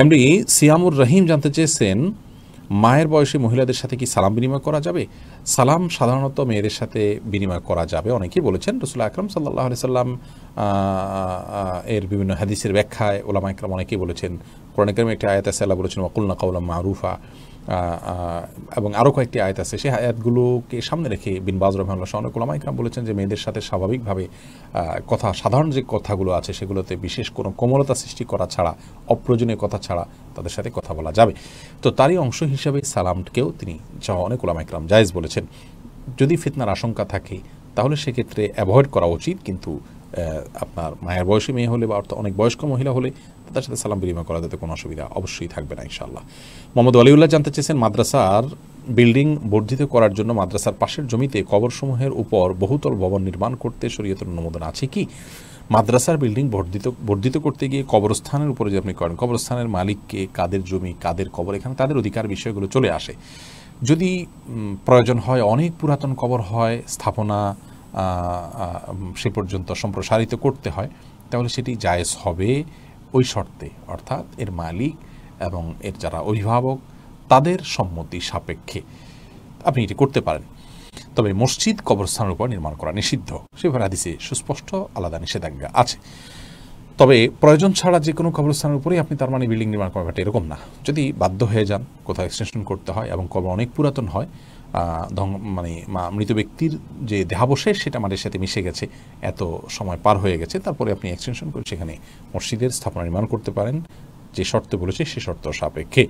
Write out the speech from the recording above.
MD সিয়ামুর রহিম জানতে চেয়েছেন মায়ের বয়সী মহিলাদের সাথে কি সালাম বিনিময় করা যাবে সালাম সাধারণত মেয়েদের সাথে বিনিময় করা যাবে অনেকেই বলেছেন রসুল আকরম সাল্লাহ সাল্লাম এর বিভিন্ন হাদিসের ব্যাখ্যায় ওলামা ইকরাম অনেকেই বলেছেন কোরআন একটি আয়াত সাল্লাহ বলেছেন ওকুলনা কাউলাম মারুফা এবং আরও কয়েকটি আয়াত আছে সেই আয়াতগুলোকে সামনে রেখে বিন বিনবাজ রহমাল্লাহ অনেক ওলামাইকরাম বলেছেন যে মেয়েদের সাথে স্বাভাবিকভাবে কথা সাধারণ যে কথাগুলো আছে সেগুলোতে বিশেষ কোনো কোমলতা সৃষ্টি করা ছাড়া অপ্রয়োজনীয় কথা ছাড়া তাদের সাথে কথা বলা যাবে তো তারই অংশ হিসাবে সালামকেও তিনি যাওয়া অনেক ওলামাইকরাম জায়েজ বলেছেন যদি ফিতনার আশঙ্কা থাকে তাহলে সেক্ষেত্রে অ্যাভয়েড করা উচিত কিন্তু আপনার মায়ের বয়সী মেয়ে হলে বা অর্থাৎ অনেক বয়স্ক মহিলা হলে তাদের সাথে সালাম বিনিময় করা যাতে কোনো অসুবিধা অবশ্যই থাকবে না ইনশাল্লাহ মোহাম্মদ আলিউল্লাহ জানতে চেয়েছেন মাদ্রাসার বিল্ডিং বর্ধিত করার জন্য মাদ্রাসার পাশের জমিতে কবরসমূহের উপর বহুতল ভবন নির্মাণ করতে শরীয়তের অনুমোদন আছে কি মাদ্রাসার বিল্ডিং বর্ধিত বর্ধিত করতে গিয়ে কবরস্থানের উপরে যে আপনি করেন কবরস্থানের মালিককে কাদের জমি কাদের কবর এখানে তাদের অধিকার বিষয়গুলো চলে আসে যদি প্রয়োজন হয় অনেক পুরাতন কবর হয় স্থাপনা সে পর্যন্ত সম্প্রসারিত করতে হয় তাহলে সেটি জায়েজ হবে ওই শর্তে অর্থাৎ এর মালিক এবং এর যারা অভিভাবক তাদের সম্মতি সাপেক্ষে আপনি এটি করতে পারেন তবে মসজিদ কবরস্থানের উপর নির্মাণ করা নিষিদ্ধ সেভাবে হাদিসে সুস্পষ্ট আলাদা নিষেধাজ্ঞা আছে তবে প্রয়োজন ছাড়া যে কোনো কবরস্থানের উপরেই আপনি তার মানে বিল্ডিং নির্মাণ করাটা এরকম না যদি বাধ্য হয়ে যান কোথাও এক্সটেনশন করতে হয় এবং কবর অনেক পুরাতন হয় মানে মৃত ব্যক্তির যে দেহাবশেষ সেটা মাটির সাথে মিশে গেছে এত সময় পার হয়ে গেছে তারপরে আপনি এক্সটেনশন করে সেখানে মসজিদের স্থাপনা নির্মাণ করতে পারেন যে শর্ত বলেছে সে শর্ত সাপেক্ষে